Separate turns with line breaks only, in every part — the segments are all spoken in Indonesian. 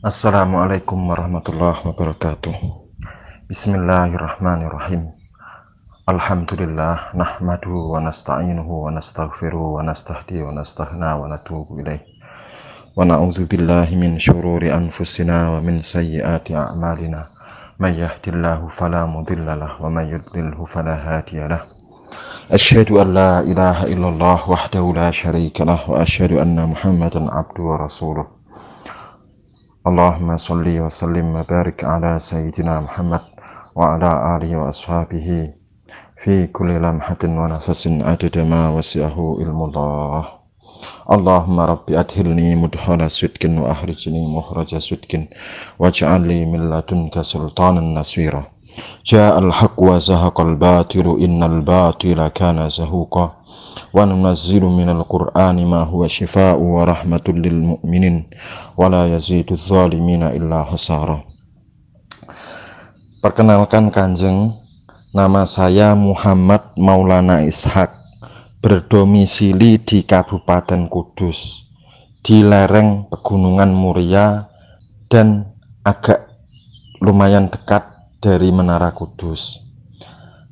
Assalamualaikum warahmatullahi wabarakatuh Bismillahirrahmanirrahim Alhamdulillah Nahmadu wa nasta'inuhu wa nasta'gfiru wa nasta'hdi wa nasta'hna wa natubu ilaih Wa na'udhu billahi min syururi anfusina wa min sayyiati a'malina Man yahdillahu falamudillalah wa man yudlilhu falahadiyalah أشهد ilaha لا إله إلا الله وحده لا شريك له وأشهد أن محمدا عبده ورسوله اللهم صل وسلم وبارك على سيدنا محمد وعلى آله وأصحابه في كل لمحة ونفس عدد ما وسعه علم الله اللهم رب أدخلني مدخل صدق وأخرجني مخرج صدق واجعل لي من لدنك سلطانا نصيرا جاء الحق وزهق الباطل إن الباطل كان زهوقا وننزل من القرآن ما هو شفاء ورحمة للمؤمنين ولا يزيد الظالمين إلا Perkenalkan Kanjeng, nama saya Muhammad Maulana Ishak, berdomisili di Kabupaten Kudus, di lereng Pegunungan Muria dan agak lumayan dekat dari Menara Kudus.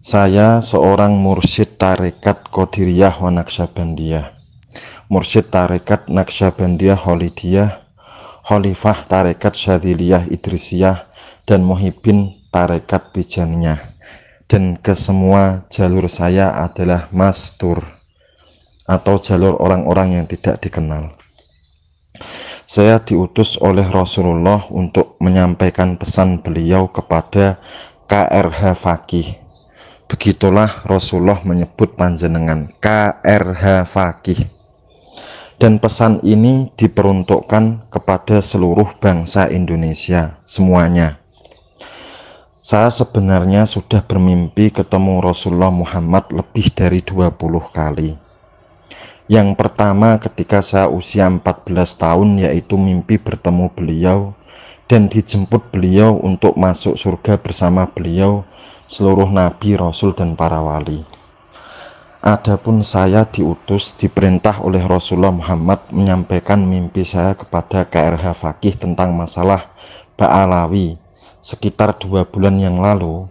Saya seorang mursyid tarekat Qadiriyah wa Naksabandiyah. Mursyid tarekat Naksabandiyah Holidiyah, Khalifah tarekat Syadziliyah Idrisiyah, dan Muhibin tarekat Tijaniyah. Dan kesemua jalur saya adalah mastur atau jalur orang-orang yang tidak dikenal. Saya diutus oleh Rasulullah untuk menyampaikan pesan beliau kepada KRH Fakih Begitulah Rasulullah menyebut panjenengan KRH Fakih. Dan pesan ini diperuntukkan kepada seluruh bangsa Indonesia semuanya. Saya sebenarnya sudah bermimpi ketemu Rasulullah Muhammad lebih dari 20 kali. Yang pertama ketika saya usia 14 tahun yaitu mimpi bertemu beliau dan dijemput beliau untuk masuk surga bersama beliau seluruh nabi, rasul, dan para wali. Adapun saya diutus, diperintah oleh Rasulullah Muhammad menyampaikan mimpi saya kepada KRH Fakih tentang masalah Ba'alawi. Sekitar dua bulan yang lalu,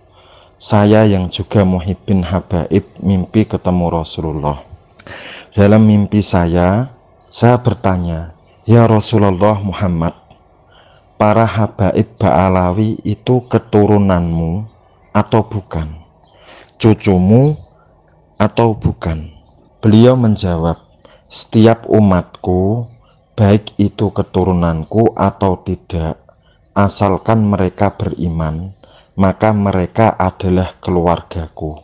saya yang juga Muhyiddin Habaib mimpi ketemu Rasulullah. Dalam mimpi saya, saya bertanya, Ya Rasulullah Muhammad, para Habaib Ba'alawi itu keturunanmu atau bukan? Cucumu atau bukan? Beliau menjawab, setiap umatku, baik itu keturunanku atau tidak, asalkan mereka beriman, maka mereka adalah keluargaku.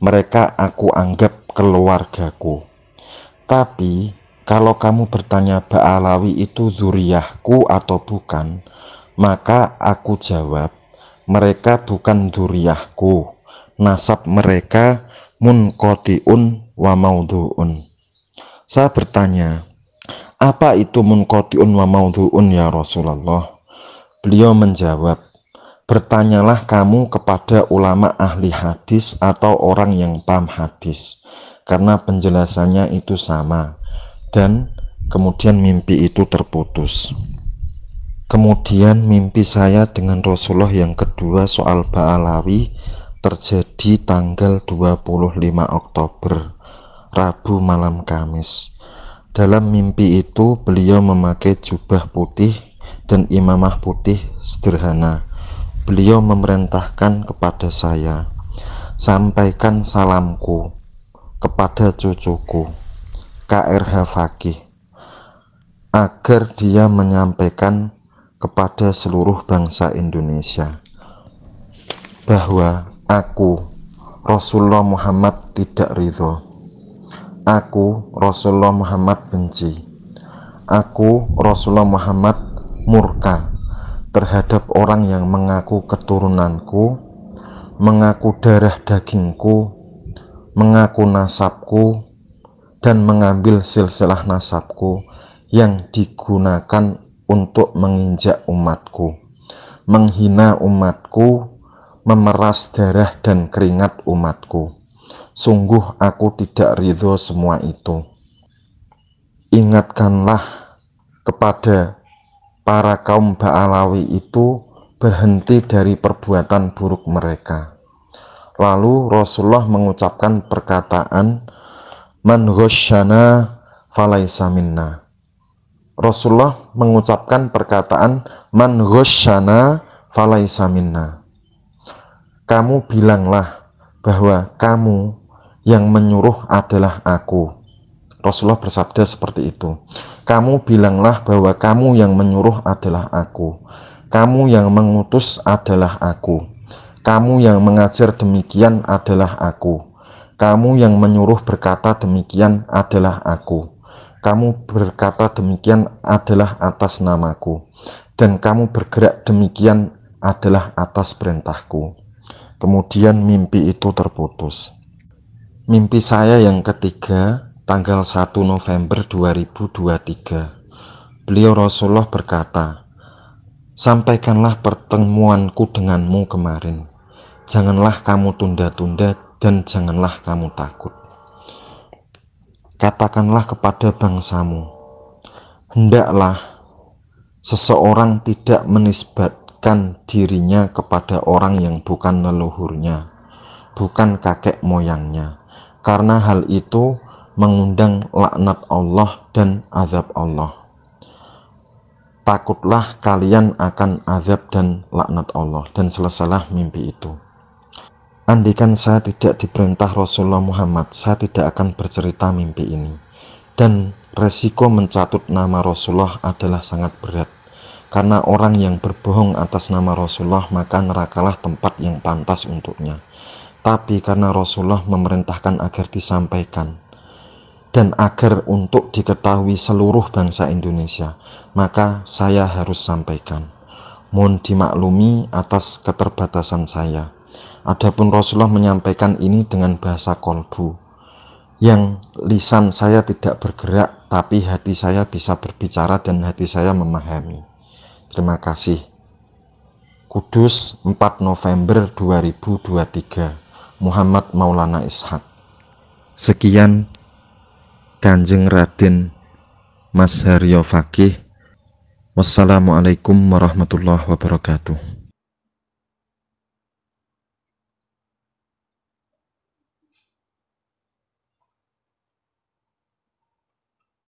Mereka aku anggap keluargaku. Tapi kalau kamu bertanya Ba'alawi itu zuriyahku atau bukan, maka aku jawab mereka bukan duriyahku nasab mereka munkotiun wa maudhuun saya bertanya apa itu munkotiun wa maudhuun ya Rasulullah beliau menjawab bertanyalah kamu kepada ulama ahli hadis atau orang yang paham hadis karena penjelasannya itu sama dan kemudian mimpi itu terputus. Kemudian mimpi saya dengan Rasulullah yang kedua soal Ba'alawi terjadi tanggal 25 Oktober, Rabu malam Kamis. Dalam mimpi itu beliau memakai jubah putih dan imamah putih sederhana. Beliau memerintahkan kepada saya, sampaikan salamku kepada cucuku KRH Fakih agar dia menyampaikan kepada seluruh bangsa Indonesia bahwa aku Rasulullah Muhammad tidak ridho aku Rasulullah Muhammad benci aku Rasulullah Muhammad murka terhadap orang yang mengaku keturunanku mengaku darah dagingku mengaku nasabku dan mengambil silsilah nasabku yang digunakan untuk menginjak umatku, menghina umatku, memeras darah dan keringat umatku. Sungguh aku tidak ridho semua itu. Ingatkanlah kepada para kaum Baalawi itu berhenti dari perbuatan buruk mereka. Lalu Rasulullah mengucapkan perkataan, Man ghoshana falaisa minna. Rasulullah mengucapkan perkataan man ghoshana falaisa minna. Kamu bilanglah bahwa kamu yang menyuruh adalah aku. Rasulullah bersabda seperti itu. Kamu bilanglah bahwa kamu yang menyuruh adalah aku. Kamu yang mengutus adalah aku. Kamu yang mengajar demikian adalah aku. Kamu yang menyuruh berkata demikian adalah aku. Kamu berkata demikian adalah atas namaku, dan kamu bergerak demikian adalah atas perintahku. Kemudian mimpi itu terputus. Mimpi saya yang ketiga, tanggal 1 November 2023. Beliau Rasulullah berkata, Sampaikanlah pertemuanku denganmu kemarin. Janganlah kamu tunda-tunda dan janganlah kamu takut katakanlah kepada bangsamu, hendaklah seseorang tidak menisbatkan dirinya kepada orang yang bukan leluhurnya, bukan kakek moyangnya, karena hal itu mengundang laknat Allah dan azab Allah. Takutlah kalian akan azab dan laknat Allah dan selesailah mimpi itu. Andikan saya tidak diperintah Rasulullah Muhammad, saya tidak akan bercerita mimpi ini. Dan resiko mencatut nama Rasulullah adalah sangat berat. Karena orang yang berbohong atas nama Rasulullah maka nerakalah tempat yang pantas untuknya. Tapi karena Rasulullah memerintahkan agar disampaikan dan agar untuk diketahui seluruh bangsa Indonesia, maka saya harus sampaikan. Mohon dimaklumi atas keterbatasan saya. Adapun Rasulullah menyampaikan ini dengan bahasa kolbu, yang lisan saya tidak bergerak, tapi hati saya bisa berbicara dan hati saya memahami. Terima kasih. Kudus 4 November 2023 Muhammad Maulana Ishak Sekian Kanjeng Radin Mas Haryo Fakih Wassalamualaikum warahmatullahi wabarakatuh